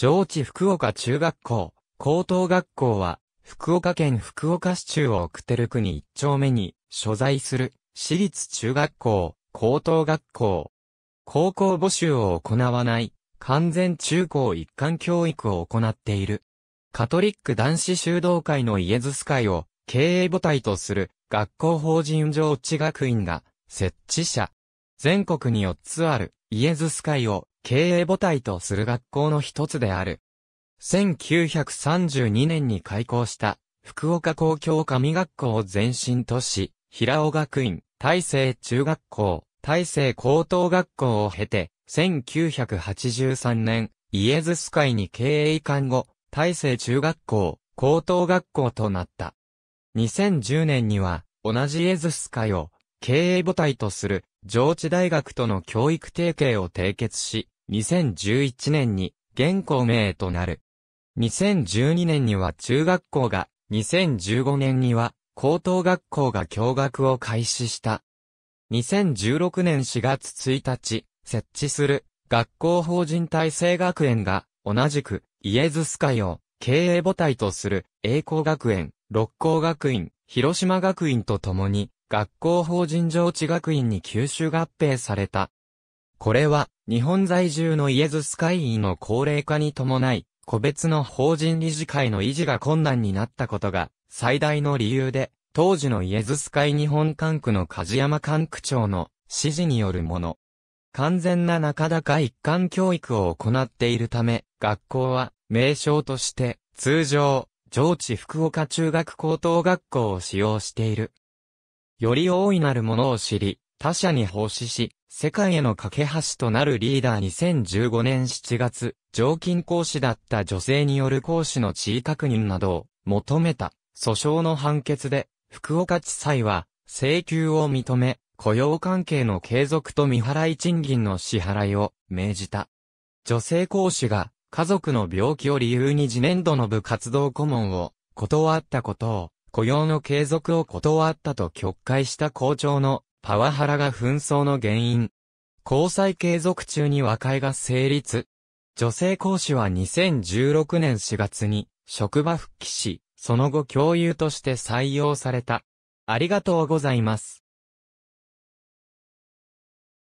上智福岡中学校、高等学校は、福岡県福岡市中央久照区に一丁目に、所在する、私立中学校、高等学校。高校募集を行わない、完全中高一貫教育を行っている。カトリック男子修道会のイエズス会を、経営母体とする、学校法人上智学院が、設置者。全国に4つある、イエズス会を、経営母体とする学校の一つである。1932年に開校した福岡公共神学校を前身とし、平尾学院、大成中学校、大成高等学校を経て、1983年、イエズス会に経営移管後、大成中学校、高等学校となった。2010年には、同じイエズス会を、経営母体とする上智大学との教育提携を締結し、2011年に現校名となる。2012年には中学校が、2015年には高等学校が教学を開始した。2016年4月1日、設置する学校法人体制学園が、同じくイエズス会を経営母体とする栄光学園、六甲学院、広島学院と共に学校法人上智学院に吸収合併された。これは、日本在住のイエズス会員の高齢化に伴い、個別の法人理事会の維持が困難になったことが、最大の理由で、当時のイエズス会日本管区の梶山管区長の指示によるもの。完全な中高一貫教育を行っているため、学校は、名称として、通常、上智福岡中学高等学校を使用している。より大いなるものを知り、他者に奉仕し、世界への架け橋となるリーダー2015年7月、常勤講師だった女性による講師の地位確認などを求めた訴訟の判決で、福岡地裁は請求を認め、雇用関係の継続と未払い賃金の支払いを命じた。女性講師が家族の病気を理由に次年度の部活動顧問を断ったことを雇用の継続を断ったと曲解した校長のパワハラが紛争の原因。交際継続中に和解が成立。女性講師は2016年4月に職場復帰し、その後教諭として採用された。ありがとうございます。